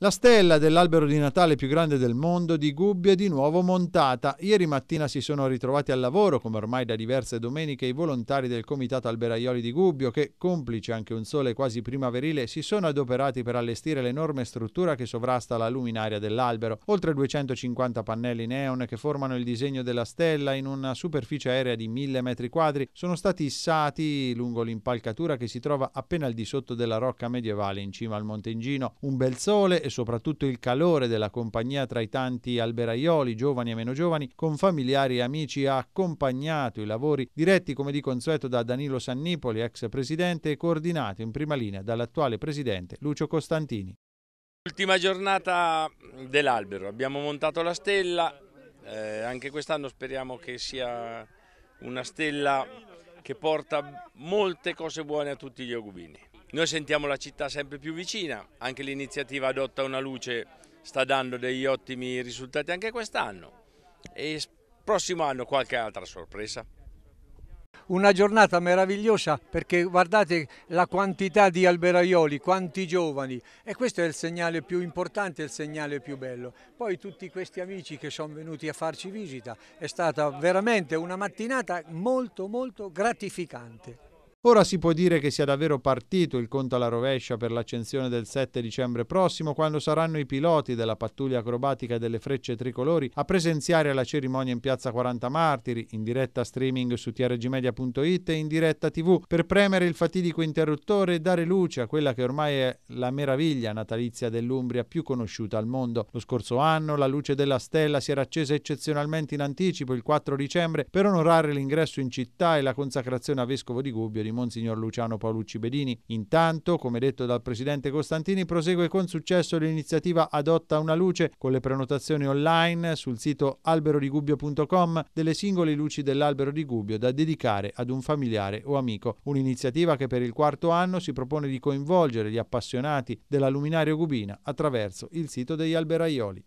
La stella dell'albero di Natale più grande del mondo di Gubbio è di nuovo montata. Ieri mattina si sono ritrovati al lavoro, come ormai da diverse domeniche, i volontari del Comitato Alberaioli di Gubbio che, complice anche un sole quasi primaverile, si sono adoperati per allestire l'enorme struttura che sovrasta la luminaria dell'albero. Oltre 250 pannelli neon che formano il disegno della stella in una superficie aerea di 1000 metri quadri sono stati issati lungo l'impalcatura che si trova appena al di sotto della rocca medievale in cima al Montengino. Un bel sole e soprattutto il calore della compagnia tra i tanti alberaioli, giovani e meno giovani, con familiari e amici ha accompagnato i lavori diretti come di consueto da Danilo Sannipoli, ex presidente, e coordinato in prima linea dall'attuale presidente Lucio Costantini. Ultima giornata dell'albero, abbiamo montato la stella, eh, anche quest'anno speriamo che sia una stella che porta molte cose buone a tutti gli augubini. Noi sentiamo la città sempre più vicina, anche l'iniziativa Adotta una luce sta dando degli ottimi risultati anche quest'anno e prossimo anno qualche altra sorpresa una giornata meravigliosa perché guardate la quantità di alberaioli, quanti giovani e questo è il segnale più importante, il segnale più bello. Poi tutti questi amici che sono venuti a farci visita, è stata veramente una mattinata molto molto gratificante. Ora si può dire che sia davvero partito il conto alla rovescia per l'accensione del 7 dicembre prossimo, quando saranno i piloti della pattuglia acrobatica delle frecce tricolori a presenziare la cerimonia in piazza 40 Martiri, in diretta streaming su trgmedia.it e in diretta tv, per premere il fatidico interruttore e dare luce a quella che ormai è la meraviglia natalizia dell'Umbria più conosciuta al mondo. Lo scorso anno la luce della stella si era accesa eccezionalmente in anticipo il 4 dicembre per onorare l'ingresso in città e la consacrazione a vescovo di Gubbio di Monsignor Luciano Paolucci Bedini. Intanto, come detto dal Presidente Costantini, prosegue con successo l'iniziativa Adotta una luce con le prenotazioni online sul sito alberodigubbio.com delle singole luci dell'albero di Gubbio da dedicare ad un familiare o amico. Un'iniziativa che per il quarto anno si propone di coinvolgere gli appassionati della luminaria gubina attraverso il sito degli alberaioli.